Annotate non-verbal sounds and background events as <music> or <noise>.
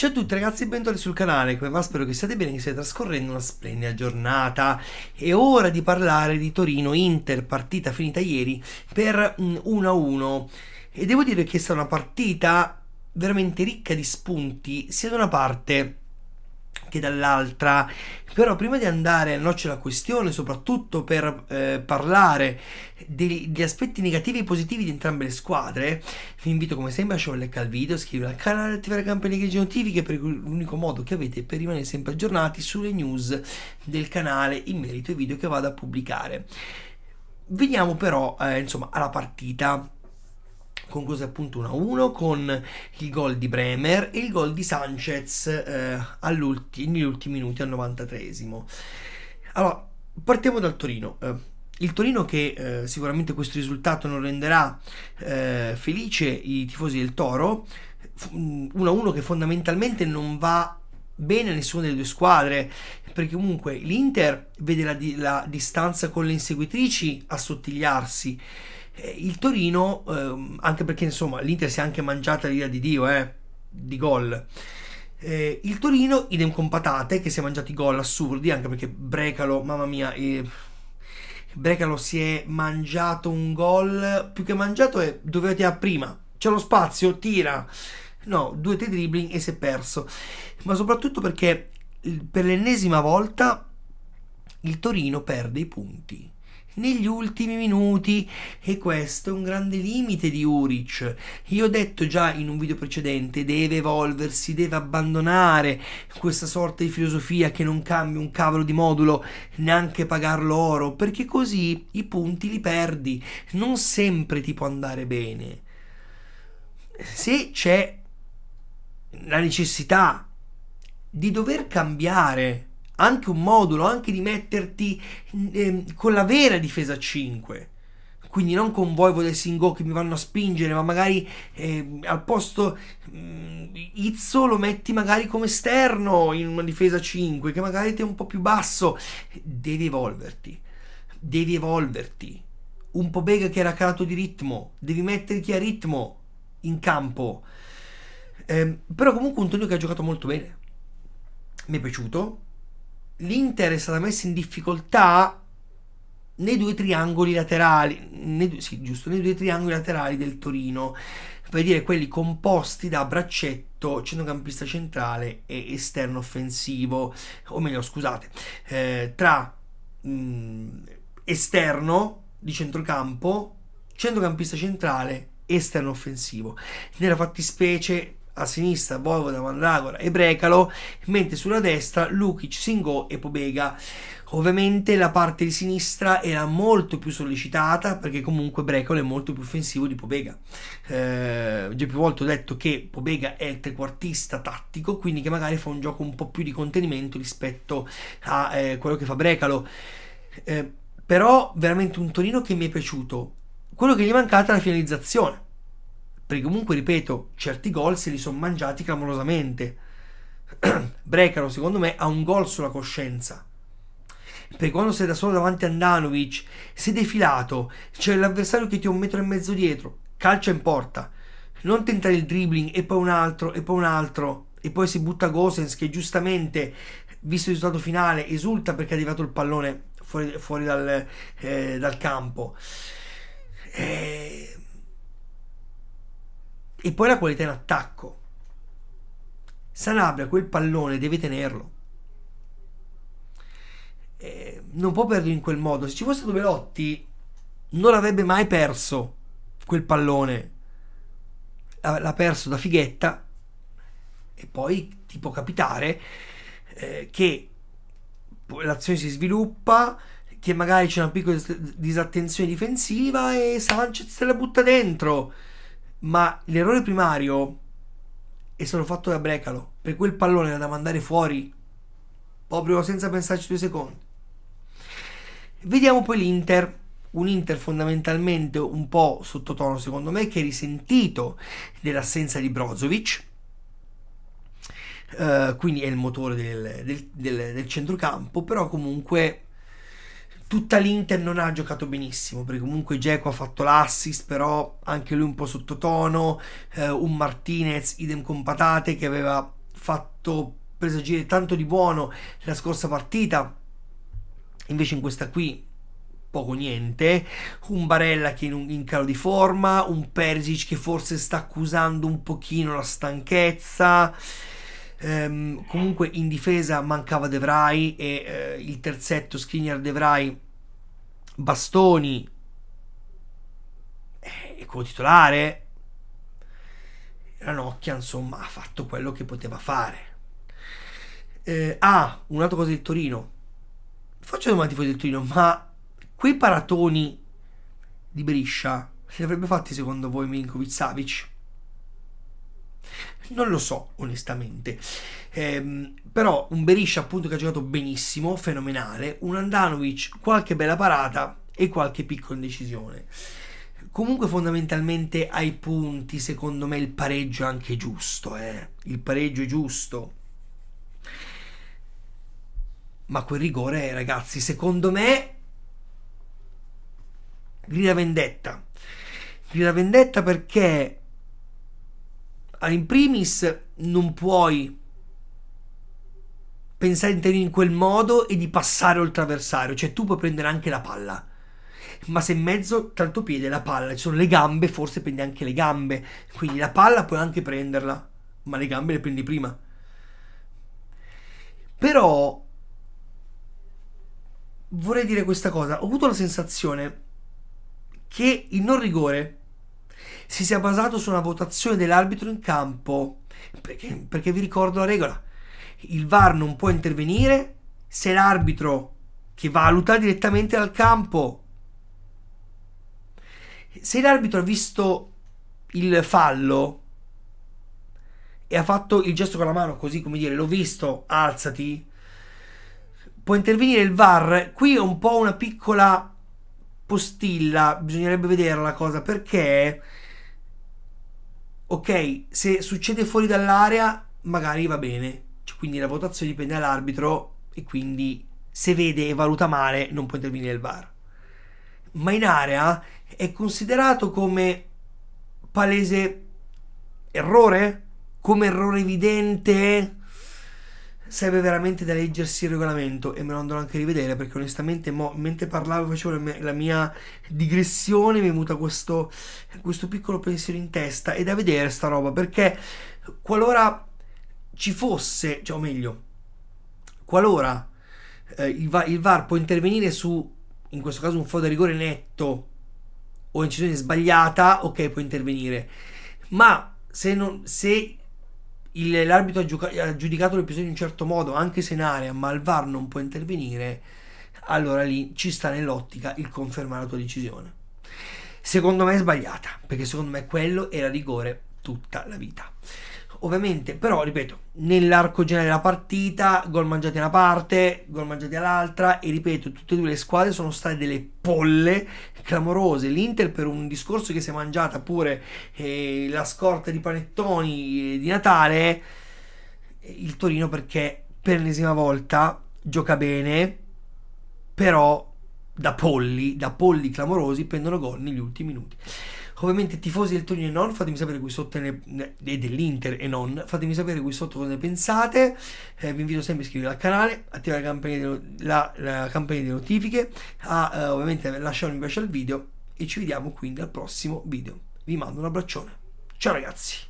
Ciao a tutti ragazzi e benvenuti sul canale, come va? Spero che state bene, che state trascorrendo una splendida giornata. È ora di parlare di Torino-Inter, partita finita ieri per 1-1. Mm, e devo dire che è stata una partita veramente ricca di spunti, sia da una parte che dall'altra. Però prima di andare al nocciolo della questione, soprattutto per eh, parlare degli, aspetti negativi e positivi di entrambe le squadre, vi invito come sempre a lasciare un like al video, iscrivervi al canale, attivare la campanella di notifiche per l'unico modo che avete per rimanere sempre aggiornati sulle news del canale in merito ai video che vado a pubblicare. Veniamo però eh, insomma alla partita concluse appunto 1-1 con il gol di Bremer e il gol di Sanchez eh, negli ultimi minuti al 93 Allora, partiamo dal Torino. Eh. Il Torino che eh, sicuramente questo risultato non renderà eh, felice i tifosi del Toro, 1-1 mm, che fondamentalmente non va bene a nessuna delle due squadre, perché comunque l'Inter vede la, la distanza con le inseguitrici assottigliarsi eh, il Torino, ehm, anche perché insomma l'Inter si è anche mangiata l'ira di Dio, eh, di gol. Eh, il Torino, idem con Patate, che si è mangiati gol assurdi, anche perché Brecalo, mamma mia, eh, Brecalo si è mangiato un gol, più che mangiato è doveva tirare prima, c'è lo spazio, tira. No, due te dribbling e si è perso. Ma soprattutto perché per l'ennesima volta il Torino perde i punti negli ultimi minuti e questo è un grande limite di Uric. Io ho detto già in un video precedente, deve evolversi, deve abbandonare questa sorta di filosofia che non cambia un cavolo di modulo, neanche pagarlo oro, perché così i punti li perdi, non sempre ti può andare bene. Se c'è la necessità di dover cambiare anche un modulo, anche di metterti eh, con la vera difesa 5. Quindi non con Voivod e Singo che mi vanno a spingere, ma magari eh, al posto mh, mm, Izzo lo metti magari come esterno in una difesa 5, che magari ti è un po' più basso. Devi evolverti, devi evolverti. Un po' Bega che era calato di ritmo, devi mettere chi ha ritmo in campo. Eh, però comunque un Antonio che ha giocato molto bene. Mi è piaciuto, l'Inter è stata messa in difficoltà nei due triangoli laterali, nei due, sì, giusto, nei due triangoli laterali del Torino, per dire quelli composti da braccetto, centrocampista centrale e esterno offensivo, o meglio, scusate, eh, tra mh, mm, esterno di centrocampo, centrocampista centrale esterno offensivo. Nella fattispecie a sinistra Voivoda, Mandragora e Brecalo, mentre sulla destra Lukic, Singo e Pobega. Ovviamente la parte di sinistra era molto più sollecitata perché comunque Brecolo è molto più offensivo di Pobega. Eh, già più volte ho detto che Pobega è il trequartista tattico, quindi che magari fa un gioco un po' più di contenimento rispetto a eh, quello che fa Brecalo. Eh, però veramente un Torino che mi è piaciuto. Quello che gli è mancata è la finalizzazione perché comunque ripeto certi gol se li sono mangiati clamorosamente <clears throat> Brecaro secondo me ha un gol sulla coscienza perché quando sei da solo davanti a Andanovic sei defilato c'è l'avversario che ti ha un metro e mezzo dietro calcia in porta non tentare il dribbling e poi un altro e poi un altro e poi si butta Gosens che giustamente visto il risultato finale esulta perché è arrivato il pallone fuori, fuori dal, eh, dal campo eh, e poi la qualità in attacco. Sanabria quel pallone deve tenerlo. Eh, non può perderlo in quel modo. Se ci fosse stato Velotti, non avrebbe mai perso quel pallone. L'ha perso da fighetta. E poi ti può capitare eh, che l'azione si sviluppa, che magari c'è una piccola disattenzione difensiva e Sanchez se la butta dentro ma l'errore primario è stato fatto da Brecalo, per quel pallone era da mandare fuori, proprio senza pensarci due secondi. Vediamo poi l'Inter, un Inter fondamentalmente un po' sottotono secondo me, che è risentito dell'assenza di Brozovic, Uh, quindi è il motore del, del, del, del, centrocampo, però comunque Tutta l'Inter non ha giocato benissimo, perché comunque Geco ha fatto l'assist, però anche lui un po' sottotono, eh, un Martinez, idem con patate, che aveva fatto presagire tanto di buono la scorsa partita, invece in questa qui poco niente, un Barella che in, un, in calo di forma, un Persic che forse sta accusando un pochino la stanchezza, ehm, comunque in difesa mancava De Vrij e eh, il terzetto Skriniar De Vrij Bastoni eh, e come titolare Ranocchia insomma ha fatto quello che poteva fare eh, ah un'altra cosa del Torino faccio domande tifosi del Torino ma quei paratoni di Briscia li avrebbe fatti secondo voi Minkovic Savic non lo so, onestamente. Ehm, però un Beriscia appunto che ha giocato benissimo, fenomenale, un Andanovic qualche bella parata e qualche piccola indecisione. Comunque fondamentalmente ai punti secondo me il pareggio è anche giusto, eh. il pareggio è giusto. Ma quel rigore ragazzi secondo me grida vendetta. Grida vendetta perché Ah, in primis non puoi pensare in tenere in quel modo e di passare oltre avversario, cioè tu puoi prendere anche la palla. Ma se in mezzo tra il tuo piede e la palla ci sono le gambe, forse prendi anche le gambe. Quindi la palla puoi anche prenderla, ma le gambe le prendi prima. Però vorrei dire questa cosa, ho avuto la sensazione che il non rigore si sia basato su una votazione dell'arbitro in campo. Perché, perché vi ricordo la regola, il VAR non può intervenire se l'arbitro che valuta direttamente dal campo. Se l'arbitro ha visto il fallo e ha fatto il gesto con la mano, così come dire l'ho visto, alzati, può intervenire il VAR. Qui è un po' una piccola postilla, bisognerebbe vedere la cosa perché ok, se succede fuori dall'area magari va bene, cioè, quindi la votazione dipende dall'arbitro e quindi se vede e valuta male non può intervenire il VAR. Ma in area è considerato come palese errore? Come errore evidente? serve veramente da leggersi il regolamento e me lo andrò anche a rivedere perché onestamente mo, mentre parlavo facevo la mia, la mia digressione mi è venuto questo, questo piccolo pensiero in testa e da vedere sta roba perché qualora ci fosse, cioè, o meglio, qualora eh, il, VAR, il, VAR, può intervenire su, in questo caso, un fuoco di rigore netto o incisione sbagliata, ok, può intervenire, ma se, non, se il, l'arbitro ha, giuca- ha, giudicato l'episodio in un certo modo, anche se in area, ma il VAR non può intervenire, allora lì ci sta nell'ottica il confermare la tua decisione. Secondo me è sbagliata, perché secondo me quello era rigore tutta la vita. Ovviamente, però, ripeto, nell'arco generale della partita, gol mangiati da una parte, gol mangiati dall'altra, e ripeto, tutte e due le squadre sono state delle polle clamorose. L'Inter per un discorso che si è mangiata pure eh, la scorta di panettoni di Natale, il Torino perché per l'ennesima volta gioca bene, però da polli, da polli clamorosi, prendono gol negli ultimi minuti. Ovviamente tifosi del Torino e non, fatemi sapere qui sotto ne, e dell'Inter e non, fatemi sapere qui sotto cosa ne pensate. Eh, vi invito sempre a iscrivervi al canale, attivare la campanella, la, la campanella delle notifiche, a eh, ovviamente lasciare un mi piace al video e ci vediamo quindi al prossimo video. Vi mando un abbraccione. Ciao ragazzi!